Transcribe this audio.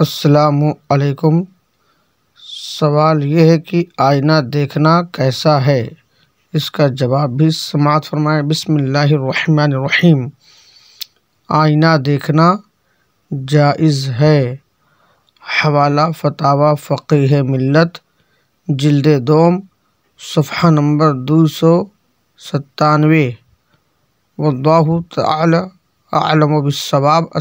अस्सलाम सवाल यह है कि आईना देखना कैसा है इसका जवाब भी समात फरमाए बसमीम आईना देखना जायज़ है हवाला फतावा है मिलत जल्द दोम सफ़ा नंबर दो सौ सत्तानवे वाह तलम आलम बिसवाब